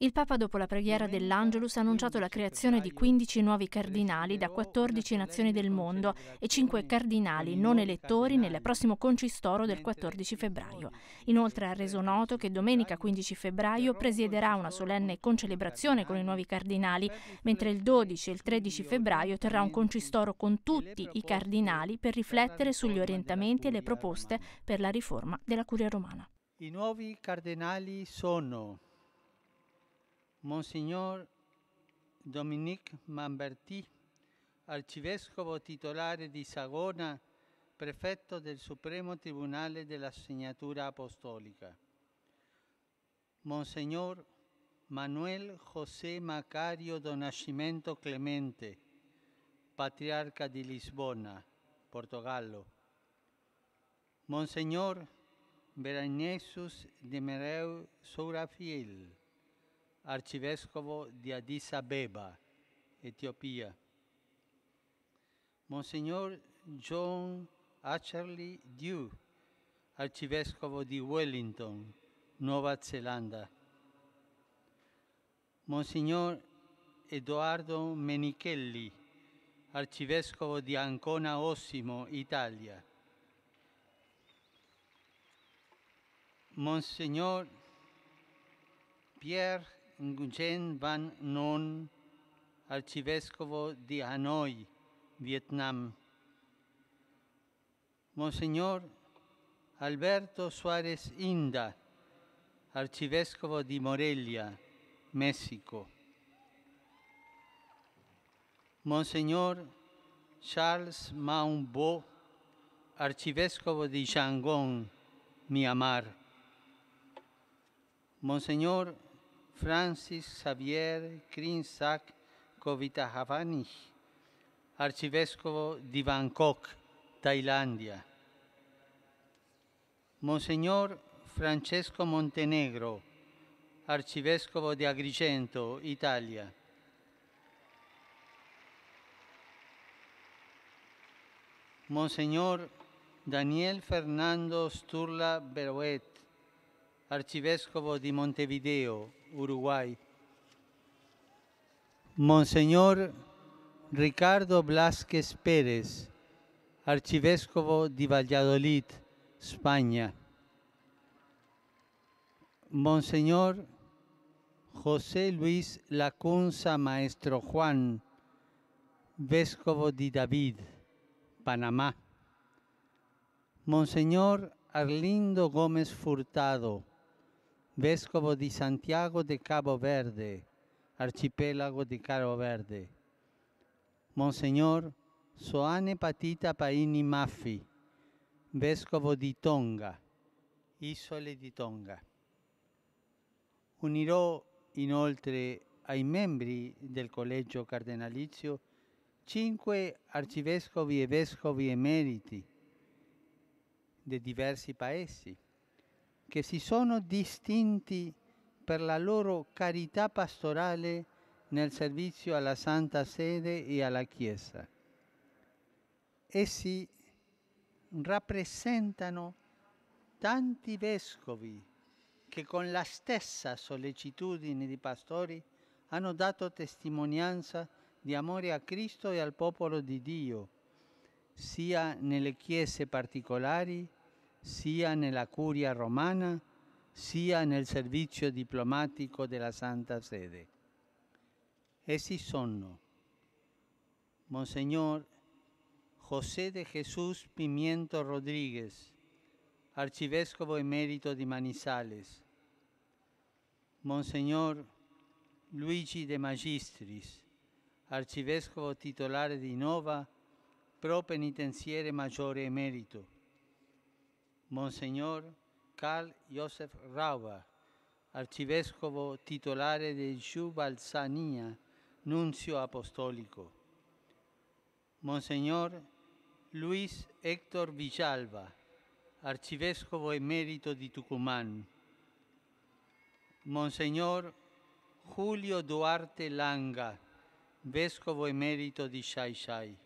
Il Papa, dopo la preghiera dell'Angelus, ha annunciato la creazione di 15 nuovi cardinali da 14 nazioni del mondo e 5 cardinali non elettori nel prossimo concistoro del 14 febbraio. Inoltre ha reso noto che domenica 15 febbraio presiederà una solenne concelebrazione con i nuovi cardinali, mentre il 12 e il 13 febbraio terrà un concistoro con tutti i cardinali per riflettere sugli orientamenti e le proposte per la riforma della Curia romana. I nuovi cardinali sono Monsignor Dominique Mamberti, arcivescovo titolare di Sagona, prefetto del Supremo Tribunale della Segnatura Apostolica. Monsignor Manuel José Macario Donascimento Clemente, patriarca di Lisbona, Portogallo. Monsignor Beranesus de Mereu Sourafiel, arcivescovo di Addis Abeba, Etiopia. Monsignor John Ashley Dew, arcivescovo di Wellington, Nuova Zelanda. Monsignor Edoardo Menichelli, arcivescovo di Ancona Ossimo, Italia. Monsignor Pierre Nguyen Van Non, arcivescovo di Hanoi, Vietnam. Monsignor Alberto Suarez Inda, arcivescovo di Morelia, Messico. Monsignor Charles Maung Bo, arcivescovo di Shangong, Myanmar. Monsignor Francis Xavier Krinsak Kovitahavani, arcivescovo di Bangkok, Thailandia. Monsignor Francesco Montenegro, arcivescovo di Agrigento, Italia. Monsignor Daniel Fernando Sturla Beruet, Archivéscovo de Montevideo, Uruguay. Monseñor Ricardo Blasquez Pérez, Archivescovo de Valladolid, España. Monseñor José Luis Lacunza Maestro Juan, Vescovo de David, Panamá. Monseñor Arlindo Gómez Furtado, vescovo di Santiago de Cabo Verde, arcipelago di Cabo Verde. Monsignor Soane Patita Paini Maffi, vescovo di Tonga, isole di Tonga. Unirò inoltre ai membri del collegio cardenalizio cinque arcivescovi e vescovi emeriti di diversi paesi che si sono distinti per la loro carità pastorale nel servizio alla Santa Sede e alla Chiesa. Essi rappresentano tanti vescovi che con la stessa sollecitudine di pastori hanno dato testimonianza di amore a Cristo e al popolo di Dio, sia nelle chiese particolari sia la curia romana sia Servicio Diplomático de la Santa Sede. Essi sono Monsignor José de Jesús Pimiento Rodríguez, Arcivescovo emérito de Manizales, Monseñor Luigi De Magistris, Arcivescovo titolare de Nova, Pro penitenciere Maggiore emérito. Monsignor Carl Josef Rauba, arcivescovo titolare di Giubalsania, nunzio apostolico. Monsignor Luis Héctor Villalba, arcivescovo emerito di Tucumán. Monsignor Julio Duarte Langa, vescovo emerito di Shai Shai.